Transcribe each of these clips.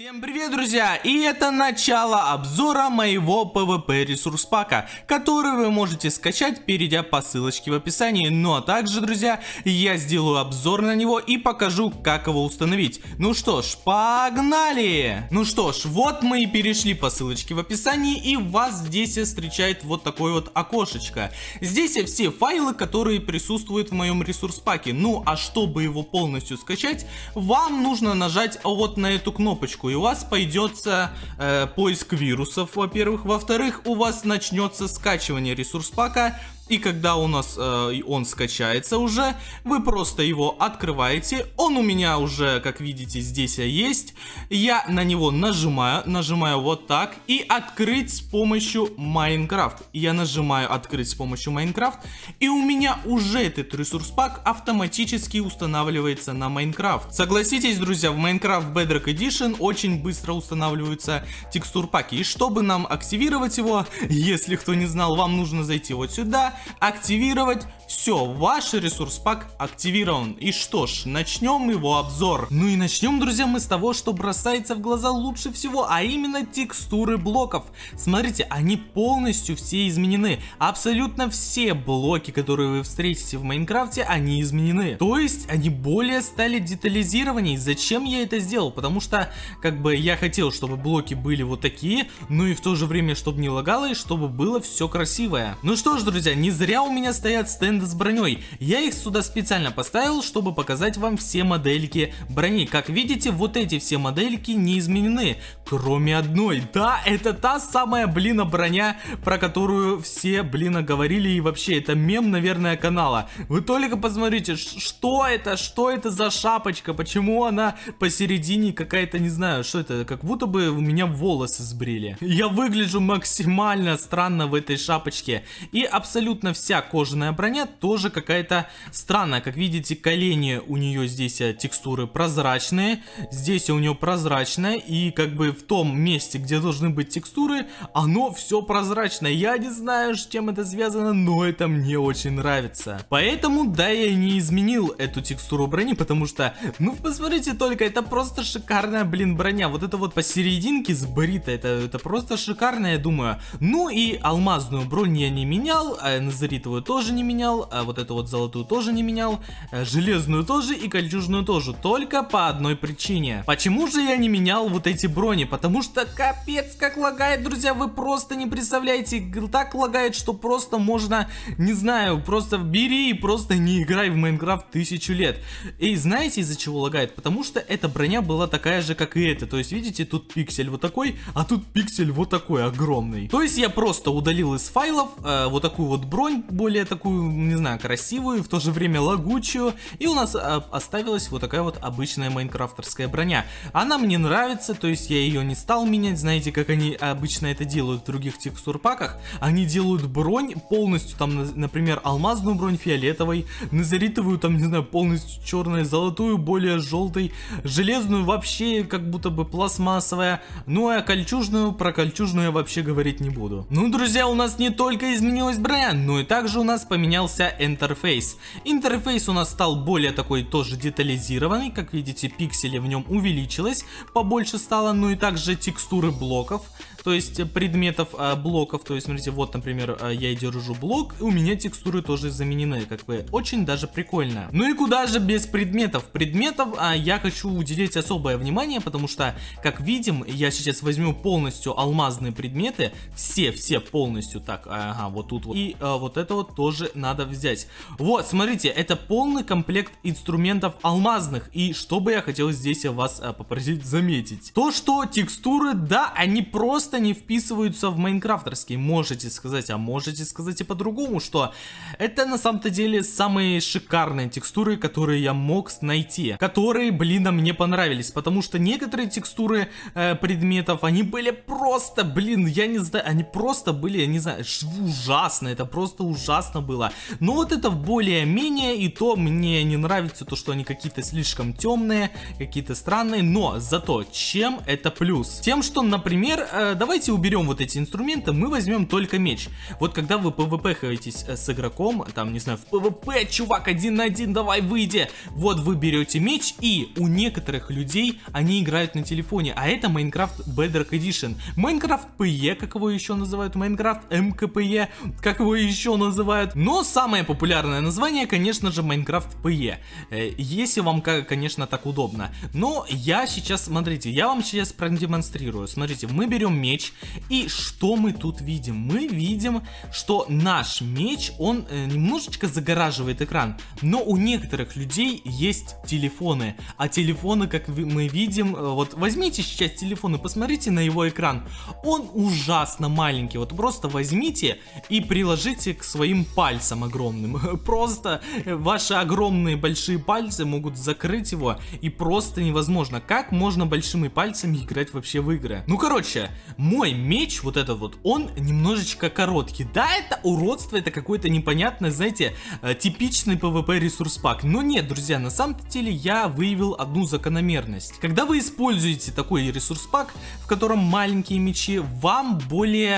Всем привет, друзья! И это начало обзора моего PvP ресурс пака, который вы можете скачать, перейдя по ссылочке в описании. Ну а также, друзья, я сделаю обзор на него и покажу, как его установить. Ну что ж, погнали! Ну что ж, вот мы и перешли по ссылочке в описании, и вас здесь встречает вот такое вот окошечко. Здесь все файлы, которые присутствуют в моем ресурс паке. Ну а чтобы его полностью скачать, вам нужно нажать вот на эту кнопочку и у вас пойдется э, поиск вирусов, во-первых. Во-вторых, у вас начнется скачивание ресурс пака и когда у нас э, он скачается уже, вы просто его открываете. Он у меня уже, как видите, здесь есть. Я на него нажимаю, нажимаю вот так. И открыть с помощью Minecraft. Я нажимаю открыть с помощью Minecraft. И у меня уже этот ресурс пак автоматически устанавливается на Minecraft. Согласитесь, друзья, в Minecraft Bedrock Edition очень быстро устанавливаются текстур паки. И чтобы нам активировать его, если кто не знал, вам нужно зайти вот сюда активировать все, ваш ресурс пак активирован. И что ж, начнем его обзор. Ну и начнем, друзья, мы с того, что бросается в глаза лучше всего, а именно текстуры блоков. Смотрите, они полностью все изменены. Абсолютно все блоки, которые вы встретите в Майнкрафте, они изменены. То есть, они более стали детализированней. Зачем я это сделал? Потому что, как бы, я хотел, чтобы блоки были вот такие, ну и в то же время, чтобы не лагало, и чтобы было все красивое. Ну что ж, друзья, не зря у меня стоят стенды стенды с броней. Я их сюда специально поставил, чтобы показать вам все модельки брони. Как видите, вот эти все модельки не изменены, кроме одной. Да, это та самая, блин, броня, про которую все, блин, говорили. И вообще, это мем, наверное, канала. Вы только посмотрите, что это, что это за шапочка, почему она посередине какая-то, не знаю, что это, как будто бы у меня волосы сбрили. Я выгляжу максимально странно в этой шапочке. И абсолютно вся кожаная броня тоже какая-то странная. Как видите, колени у нее здесь э, текстуры прозрачные, здесь у нее прозрачная, и как бы в том месте, где должны быть текстуры, оно все прозрачное. Я не знаю, с чем это связано, но это мне очень нравится. Поэтому, да, я не изменил эту текстуру брони, потому что, ну, посмотрите только, это просто шикарная, блин, броня. Вот это вот посерединке сбрита, это, это просто шикарная, я думаю. Ну и алмазную броню я не менял, а назаритовую тоже не менял, менял, а вот эту вот золотую тоже не менял, э, железную тоже и кольчужную тоже, только по одной причине. Почему же я не менял вот эти брони? Потому что капец как лагает, друзья, вы просто не представляете, так лагает, что просто можно, не знаю, просто бери и просто не играй в Майнкрафт тысячу лет. И знаете из-за чего лагает? Потому что эта броня была такая же, как и эта, то есть видите, тут пиксель вот такой, а тут пиксель вот такой огромный. То есть я просто удалил из файлов э, вот такую вот бронь, более такую не знаю, красивую, в то же время лагучую, и у нас а, оставилась вот такая вот обычная майнкрафтерская броня. Она мне нравится, то есть я ее не стал менять, знаете, как они обычно это делают в других текстурпаках. Они делают бронь полностью, там, например, алмазную бронь фиолетовой, назаритовую, там, не знаю, полностью черную, золотую, более желтой, железную вообще как будто бы пластмассовая, ну а кольчужную, про кольчужную я вообще говорить не буду. Ну, друзья, у нас не только изменилась броня, но и также у нас поменялся начался интерфейс. Интерфейс у нас стал более такой тоже детализированный, как видите, пиксели в нем увеличилось, побольше стало, ну и также текстуры блоков то есть предметов а, блоков. То есть, смотрите, вот, например, а, я держу блок, и у меня текстуры тоже заменены, как вы очень даже прикольно. Ну и куда же без предметов? Предметов а, я хочу уделить особое внимание, потому что, как видим, я сейчас возьму полностью алмазные предметы, все-все полностью, так, ага, вот тут вот, и а, вот это вот тоже надо взять. Вот, смотрите, это полный комплект инструментов алмазных, и что бы я хотел здесь вас а, попросить заметить? То, что текстуры, да, они просто просто не вписываются в Майнкрафтерский, Можете сказать, а можете сказать и по-другому, что это на самом-то деле самые шикарные текстуры, которые я мог найти. Которые, блин, а мне понравились, потому что некоторые текстуры э, предметов, они были просто, блин, я не знаю, они просто были, я не знаю, ужасно, это просто ужасно было. Но вот это более-менее, и то мне не нравится, то, что они какие-то слишком темные, какие-то странные, но зато чем это плюс? Тем, что, например, э, давайте уберем вот эти инструменты, мы возьмем только меч. Вот когда вы пвп-хаетесь э, с игроком, там, не знаю, в пвп, чувак, один на один, давай, выйди. Вот вы берете меч, и у некоторых людей они играют на телефоне, а это Minecraft Bedrock Edition. Minecraft PE, как его еще называют, Minecraft MKPE, как его еще называют. Но самое популярное название, конечно же, Minecraft PE. Э, если вам, конечно, так удобно. Но я сейчас, смотрите, я вам сейчас продемонстрирую. Смотрите, мы берем меч меч. И что мы тут видим? Мы видим, что наш меч, он э, немножечко загораживает экран. Но у некоторых людей есть телефоны. А телефоны, как мы видим, э, вот возьмите сейчас телефон и посмотрите на его экран. Он ужасно маленький. Вот просто возьмите и приложите к своим пальцам огромным. Просто э, ваши огромные большие пальцы могут закрыть его и просто невозможно. Как можно большими пальцами играть вообще в игры? Ну короче, мой меч, вот этот вот, он немножечко короткий. Да, это уродство, это какой-то непонятный, знаете, э, типичный PvP ресурс пак. Но нет, друзья, на самом-то деле я выявил одну закономерность. Когда вы используете такой ресурс пак, в котором маленькие мечи, вам более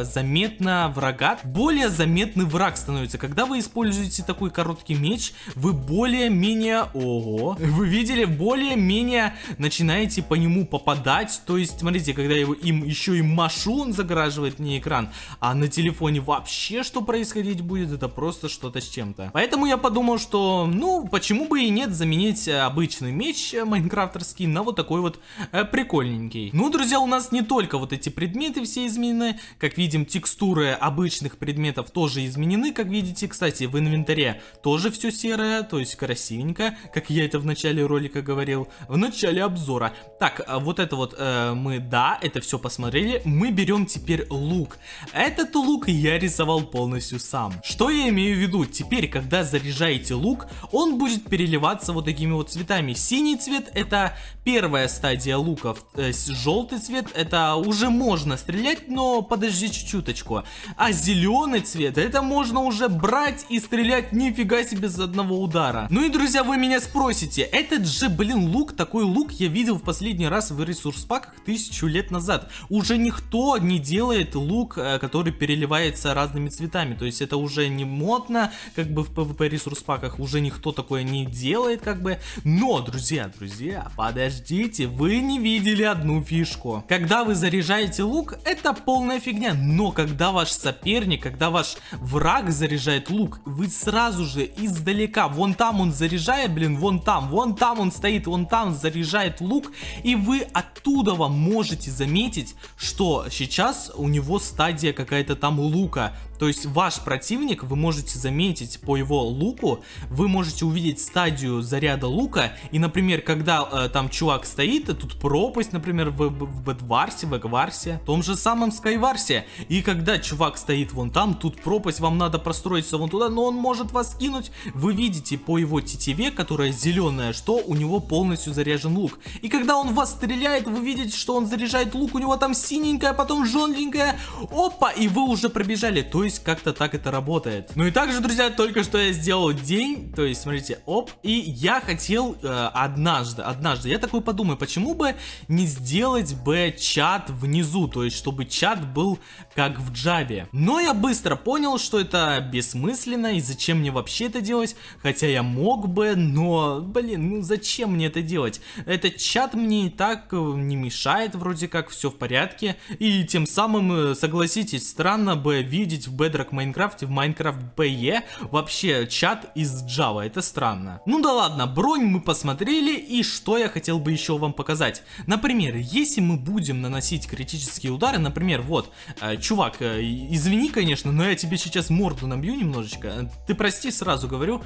э, заметно врага, более заметный враг становится. Когда вы используете такой короткий меч, вы более-менее, ого, вы видели, более-менее начинаете по нему попадать. То есть, смотрите, когда его им еще еще и машун загораживает мне экран, а на телефоне вообще что происходить будет, это просто что-то с чем-то. Поэтому я подумал, что, ну, почему бы и нет заменить э, обычный меч э, майнкрафтерский на вот такой вот э, прикольненький. Ну, друзья, у нас не только вот эти предметы все изменены, как видим, текстуры обычных предметов тоже изменены, как видите, кстати, в инвентаре тоже все серое, то есть красивенько, как я это в начале ролика говорил, в начале обзора. Так, а вот это вот э, мы, да, это все посмотрим посмотрели, мы берем теперь лук. Этот лук я рисовал полностью сам. Что я имею в виду? Теперь, когда заряжаете лук, он будет переливаться вот такими вот цветами. Синий цвет это первая стадия луков, э, желтый цвет это уже можно стрелять, но подожди чуть-чуточку. А зеленый цвет это можно уже брать и стрелять нифига себе за одного удара. Ну и, друзья, вы меня спросите, этот же, блин, лук, такой лук я видел в последний раз в ресурс паках тысячу лет назад. Уже уже никто не делает лук, э, который переливается разными цветами. То есть это уже не модно, как бы в PvP ресурс паках уже никто такое не делает, как бы. Но, друзья, друзья, подождите, вы не видели одну фишку. Когда вы заряжаете лук, это полная фигня. Но когда ваш соперник, когда ваш враг заряжает лук, вы сразу же издалека, вон там он заряжает, блин, вон там, вон там он стоит, вон там заряжает лук, и вы оттуда вам можете заметить, что сейчас у него стадия какая-то там лука. То есть ваш противник, вы можете заметить по его луку, вы можете увидеть стадию заряда лука. И, например, когда э, там чувак стоит, и тут пропасть, например, в, в Бэдварсе, в Эгварсе, в том же самом Скайварсе. И когда чувак стоит вон там, тут пропасть, вам надо простроиться вон туда, но он может вас скинуть. Вы видите по его тетиве, которая зеленая, что у него полностью заряжен лук. И когда он вас стреляет, вы видите, что он заряжает лук, у него там потом синенькая, потом желтенькая. Опа, и вы уже пробежали. То есть как-то так это работает. Ну и также, друзья, только что я сделал день. То есть, смотрите, оп. И я хотел э, однажды, однажды, я такой подумаю, почему бы не сделать бы чат внизу. То есть, чтобы чат был как в Java. Но я быстро понял, что это бессмысленно и зачем мне вообще это делать. Хотя я мог бы, но, блин, ну зачем мне это делать? Этот чат мне и так э, не мешает вроде как, все в порядке порядке. И тем самым, э, согласитесь, странно бы видеть в Bedrock Майнкрафте, в Minecraft BE вообще чат из Java. Это странно. Ну да ладно, бронь мы посмотрели. И что я хотел бы еще вам показать. Например, если мы будем наносить критические удары, например, вот, э, чувак, э, извини, конечно, но я тебе сейчас морду набью немножечко. Ты прости, сразу говорю.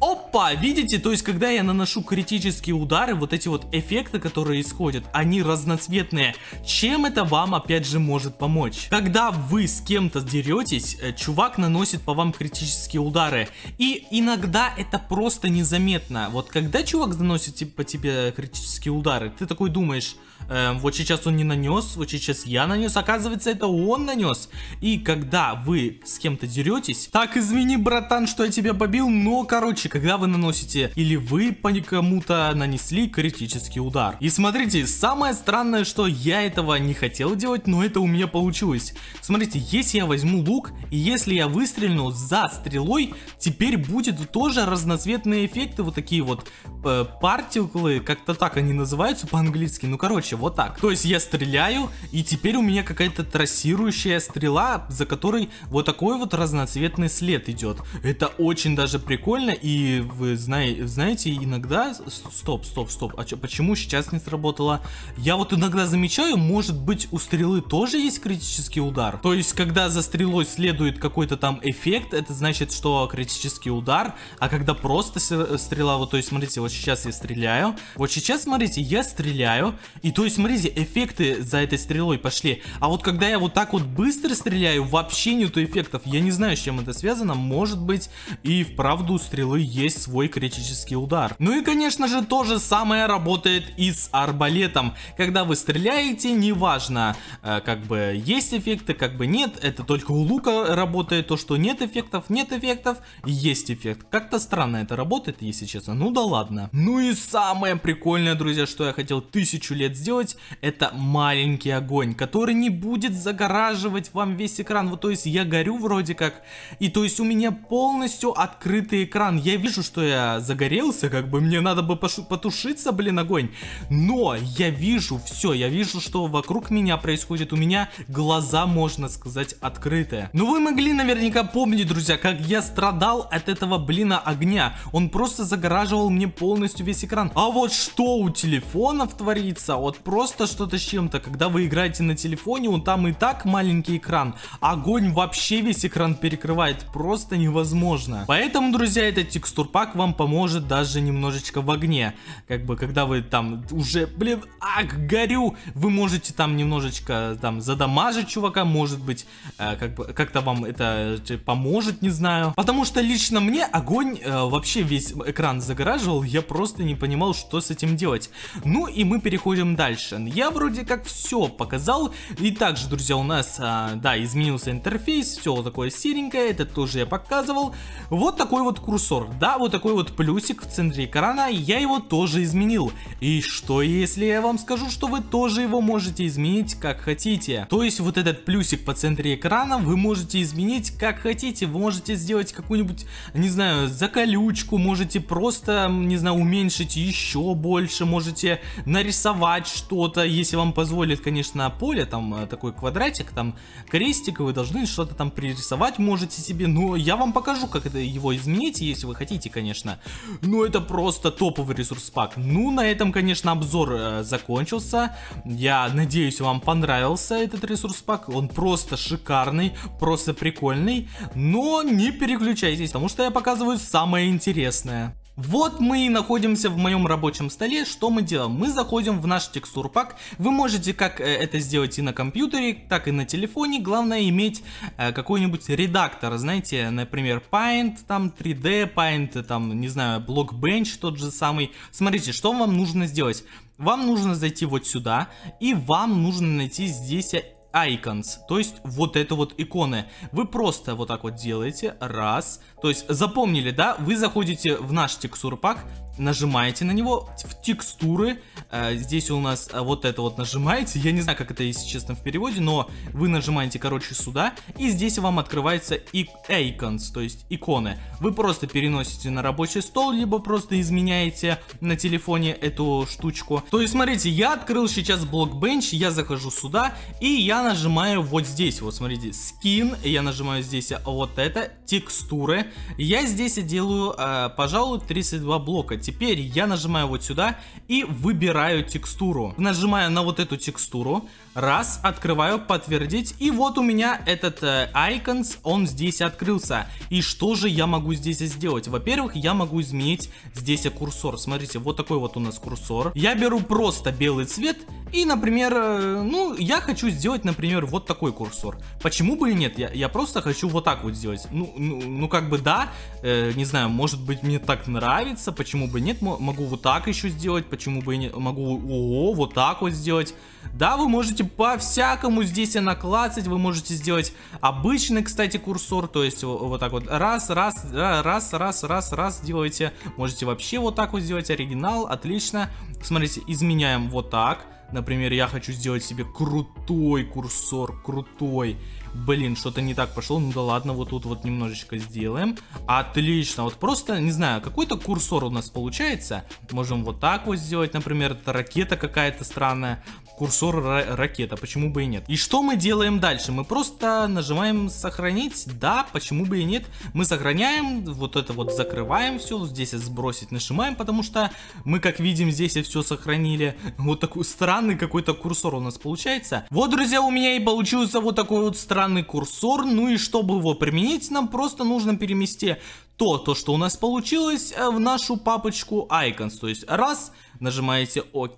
Опа, видите, то есть когда я наношу критические удары, вот эти вот эффекты, которые исходят, они разноцветные. Чем это вам опять же может помочь? Когда вы с кем-то деретесь, э, чувак наносит по вам критические удары. И иногда это просто незаметно. Вот когда чувак наносит по тебе критические удары, ты такой думаешь, э, вот сейчас он не нанес, вот сейчас я нанес, оказывается это он нанес. И когда вы с кем-то деретесь, так извини братан, что я тебя побил, но короче короче, когда вы наносите или вы по кому-то нанесли критический удар. И смотрите, самое странное, что я этого не хотел делать, но это у меня получилось. Смотрите, если я возьму лук, и если я выстрелю за стрелой, теперь будет тоже разноцветные эффекты, вот такие вот э, партиклы, как-то так они называются по-английски, ну короче, вот так. То есть я стреляю, и теперь у меня какая-то трассирующая стрела, за которой вот такой вот разноцветный след идет. Это очень даже прикольно, время, и вы знаете, иногда... Стоп, стоп, стоп, а чё, почему сейчас не сработало? Я вот иногда замечаю, может быть, у стрелы тоже есть критический удар? То есть, когда за стрелой следует какой-то там эффект, это значит, что критический удар, а когда просто стрела, вот, то есть, смотрите, вот сейчас я стреляю, вот сейчас, смотрите, я стреляю, и то есть, смотрите, эффекты за этой стрелой пошли, а вот когда я вот так вот быстро стреляю, вообще нету эффектов, я не знаю, с чем это связано, может быть, и вправду стрела стрелы есть свой критический удар. Ну и конечно же то же самое работает и с арбалетом. Когда вы стреляете, неважно, э, как бы есть эффекты, как бы нет, это только у лука работает, то что нет эффектов, нет эффектов, есть эффект. Как-то странно это работает, если честно, ну да ладно. Ну и самое прикольное, друзья, что я хотел тысячу лет сделать, это маленький огонь, который не будет загораживать вам весь экран. Вот то есть я горю вроде как, и то есть у меня полностью открытый экран, Братан, я вижу, что я загорелся, как бы мне надо бы потушиться, блин, огонь. Но я вижу все, я вижу, что вокруг меня происходит. У меня глаза, можно сказать, открытые. Но ну, вы могли наверняка помнить, друзья, как я страдал от этого, блина, огня. Он просто загораживал мне полностью весь экран. А вот что у телефонов творится? Вот просто что-то с чем-то. Когда вы играете на телефоне, он там и так маленький экран. Огонь вообще весь экран перекрывает. Просто невозможно. Поэтому, друзья, это кстати, текстурпак вам поможет даже немножечко в огне. Как бы, когда вы там уже, блин, ак, горю, вы можете там немножечко там задамажить чувака, может быть, э, как бы, как-то вам это э, поможет, не знаю. Потому что лично мне огонь э, вообще весь экран загораживал, я просто не понимал, что с этим делать. Ну и мы переходим дальше. Я вроде как все показал. И также, друзья, у нас, э, да, изменился интерфейс, все такое серенькое, это тоже я показывал. Вот такой вот курсор 40. Да, вот такой вот плюсик в центре экрана, я его тоже изменил. И что если я вам скажу, что вы тоже его можете изменить как хотите? То есть вот этот плюсик по центре экрана вы можете изменить как хотите. Вы можете сделать какую-нибудь, не знаю, заколючку, можете просто, не знаю, уменьшить еще больше, можете нарисовать что-то, если вам позволит, конечно, поле, там э, такой квадратик, там крестик, вы должны что-то там пририсовать можете себе, но я вам покажу, как это его изменить, если если вы хотите, конечно. Но ну, это просто топовый ресурс пак. Ну, на этом, конечно, обзор э, закончился. Я надеюсь, вам понравился этот ресурс пак. Он просто шикарный, просто прикольный. Но не переключайтесь, потому что я показываю самое интересное. Вот мы и находимся в моем рабочем столе, что мы делаем? Мы заходим в наш текстур пак. вы можете как э, это сделать и на компьютере, так и на телефоне, главное иметь э, какой-нибудь редактор, знаете, например, Paint, там 3D, Paint, там, не знаю, Blockbench тот же самый. Смотрите, что вам нужно сделать? Вам нужно зайти вот сюда, и вам нужно найти здесь icons, то есть вот это вот иконы. Вы просто вот так вот делаете, раз, то есть запомнили, да? Вы заходите в наш текстурпак, нажимаете на него, в текстуры, э, здесь у нас э, вот это вот нажимаете, я не знаю, как это, если честно, в переводе, но вы нажимаете, короче, сюда, и здесь вам открывается и icons, то есть иконы. Вы просто переносите на рабочий стол, либо просто изменяете на телефоне эту штучку. То есть, смотрите, я открыл сейчас Blockbench, я захожу сюда, и я нажимаю вот здесь, вот смотрите, скин, я нажимаю здесь вот это, текстуры, я здесь делаю, э, пожалуй, 32 блока. Теперь я нажимаю вот сюда и выбираю текстуру. Нажимаю на вот эту текстуру, раз, открываю, подтвердить, и вот у меня этот э, icons, он здесь открылся. И что же я могу здесь сделать? Во-первых, я могу изменить здесь курсор. Смотрите, вот такой вот у нас курсор. Я беру просто белый цвет и, например, э, ну, я хочу сделать, например, вот такой курсор. Почему бы и нет? Я, я просто хочу вот так вот сделать. Ну, ну, ну как бы да, э, не знаю, может быть мне так нравится, почему бы нет, могу вот так еще сделать, почему бы и не, могу ООО вот так вот сделать. Да, вы можете по-всякому здесь и наклацать, вы можете сделать обычный, кстати, курсор, то есть вот так вот раз, раз, раз, раз, раз, раз делаете, можете вообще вот так вот сделать оригинал, отлично. Смотрите, изменяем вот так. Например, я хочу сделать себе крутой курсор, крутой блин, что-то не так пошло, ну да ладно, вот тут вот немножечко сделаем. Отлично, вот просто, не знаю, какой-то курсор у нас получается. Можем вот так вот сделать, например, это ракета какая-то странная курсор ракета, почему бы и нет. И что мы делаем дальше? Мы просто нажимаем сохранить, да, почему бы и нет. Мы сохраняем, вот это вот закрываем все, здесь сбросить нажимаем, потому что мы, как видим, здесь все сохранили. Вот такой странный какой-то курсор у нас получается. Вот, друзья, у меня и получился вот такой вот странный курсор. Ну и чтобы его применить, нам просто нужно перемести то, то, что у нас получилось, э, в нашу папочку Icons. То есть раз, нажимаете ОК,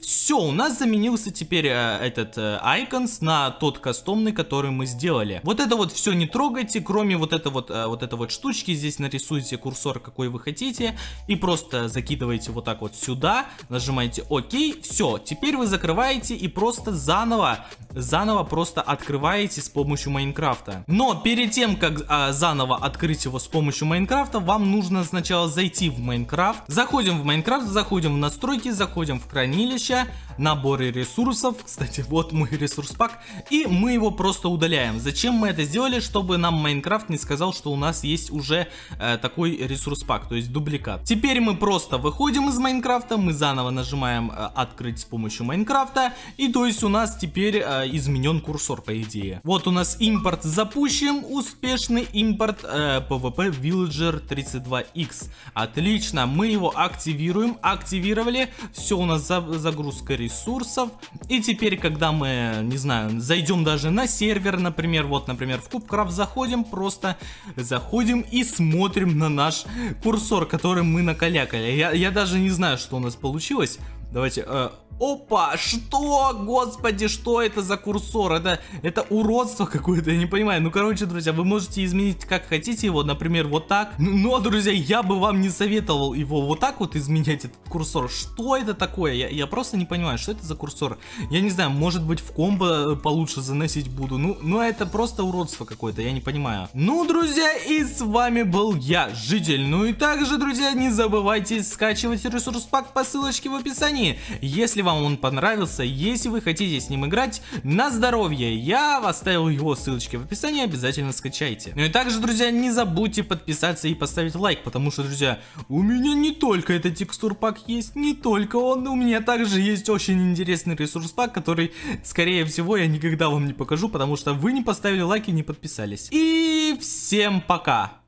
все, у нас заменился теперь э, этот э, на тот кастомный, который мы сделали. Вот это вот все не трогайте, кроме вот это вот, э, вот это вот штучки, здесь нарисуйте курсор, какой вы хотите, и просто закидываете вот так вот сюда, нажимаете ОК, все, теперь вы закрываете и просто заново, заново просто открываете с помощью Майнкрафта. Но перед тем, как э, заново открыть его с помощью Майнкрафта, вам нужно сначала зайти в Майнкрафт, заходим в Майнкрафт, заходим в настройки, настройки, заходим в хранилище, наборы ресурсов, кстати, вот мой ресурс пак, и мы его просто удаляем. Зачем мы это сделали? Чтобы нам Майнкрафт не сказал, что у нас есть уже э, такой ресурс пак, то есть дубликат. Теперь мы просто выходим из Майнкрафта, мы заново нажимаем э, открыть с помощью Майнкрафта, и то есть у нас теперь э, изменен курсор, по идее. Вот у нас импорт запущен, успешный импорт э, PvP Villager 32X. Отлично, мы его активируем, активировали активировали, все у нас за, загрузка ресурсов, и теперь, когда мы, не знаю, зайдем даже на сервер, например, вот, например, в Кубкрафт заходим, просто заходим и смотрим на наш курсор, который мы накалякали. Я, я даже не знаю, что у нас получилось. Давайте, э, Опа, что? Господи, что это за курсор? Это, это уродство какое-то, я не понимаю. Ну, короче, друзья, вы можете изменить как хотите его, например, вот так. Но, ну, ну, а, друзья, я бы вам не советовал его вот так вот изменять, этот курсор. Что это такое? Я, я просто не понимаю, что это за курсор? Я не знаю, может быть, в комбо э, получше заносить буду. Ну, но ну, а это просто уродство какое-то, я не понимаю. Ну, друзья, и с вами был я, Житель. Ну и также, друзья, не забывайте скачивать ресурс пак по ссылочке в описании. Если вам он понравился. Если вы хотите с ним играть, на здоровье. Я оставил его ссылочки в описании, обязательно скачайте. Ну и также, друзья, не забудьте подписаться и поставить лайк, потому что, друзья, у меня не только этот текстур пак есть, не только он, у меня также есть очень интересный ресурс пак, который, скорее всего, я никогда вам не покажу, потому что вы не поставили лайк и не подписались. И всем пока!